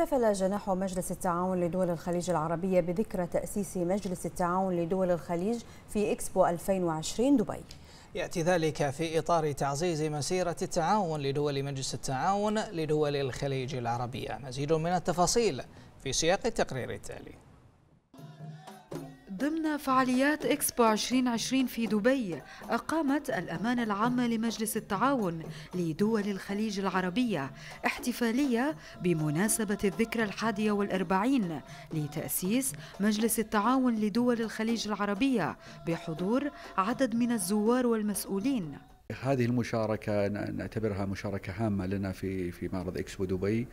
احتفل جناح مجلس التعاون لدول الخليج العربية بذكرى تأسيس مجلس التعاون لدول الخليج في إكسبو 2020 دبي يأتي ذلك في إطار تعزيز مسيرة التعاون لدول مجلس التعاون لدول الخليج العربية مزيد من التفاصيل في سياق التقرير التالي ضمن فعاليات إكسبو 2020 في دبي أقامت الأمانة العامة لمجلس التعاون لدول الخليج العربية احتفالية بمناسبة الذكرى الحادية والأربعين لتأسيس مجلس التعاون لدول الخليج العربية بحضور عدد من الزوار والمسؤولين هذه المشاركة نعتبرها مشاركة هامة لنا في في معرض اكسبو دبي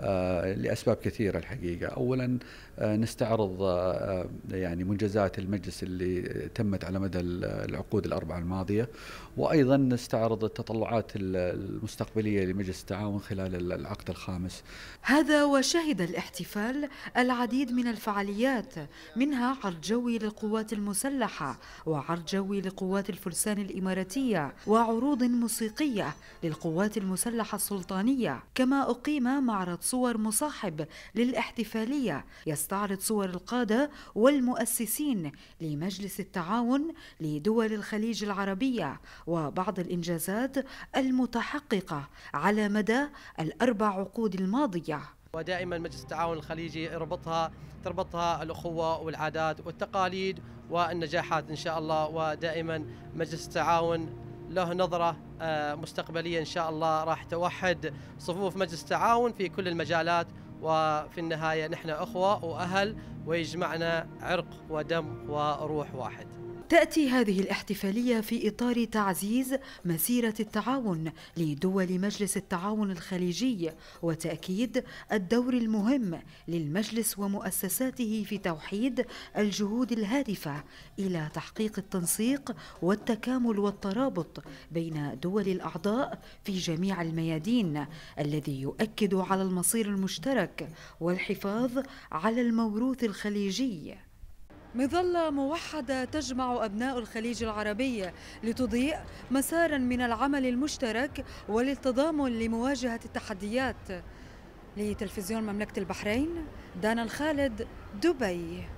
آه، لأسباب كثيرة الحقيقة، أولا آه، نستعرض آه، يعني منجزات المجلس اللي تمت على مدى العقود الأربعة الماضية، وأيضا نستعرض التطلعات المستقبلية لمجلس التعاون خلال العقد الخامس. هذا وشهد الاحتفال العديد من الفعاليات منها عرض جوي للقوات المسلحة وعرض جوي لقوات الفرسان الإماراتية و وعروض موسيقية للقوات المسلحة السلطانية كما أقيم معرض صور مصاحب للاحتفالية يستعرض صور القادة والمؤسسين لمجلس التعاون لدول الخليج العربية وبعض الإنجازات المتحققة على مدى الأربع عقود الماضية ودائما مجلس التعاون الخليجي يربطها تربطها الأخوة والعادات والتقاليد والنجاحات إن شاء الله ودائما مجلس التعاون له نظرة آه، مستقبلية إن شاء الله راح توحد صفوف مجلس التعاون في كل المجالات وفي النهاية نحن أخوة وأهل ويجمعنا عرق ودم وروح واحد تأتي هذه الاحتفالية في إطار تعزيز مسيرة التعاون لدول مجلس التعاون الخليجي وتأكيد الدور المهم للمجلس ومؤسساته في توحيد الجهود الهادفة إلى تحقيق التنسيق والتكامل والترابط بين دول الأعضاء في جميع الميادين الذي يؤكد على المصير المشترك والحفاظ على الموروث الخليجي مظلة موحدة تجمع أبناء الخليج العربي لتضيء مسارا من العمل المشترك وللتضامن لمواجهة التحديات لتلفزيون مملكة البحرين دانا الخالد دبي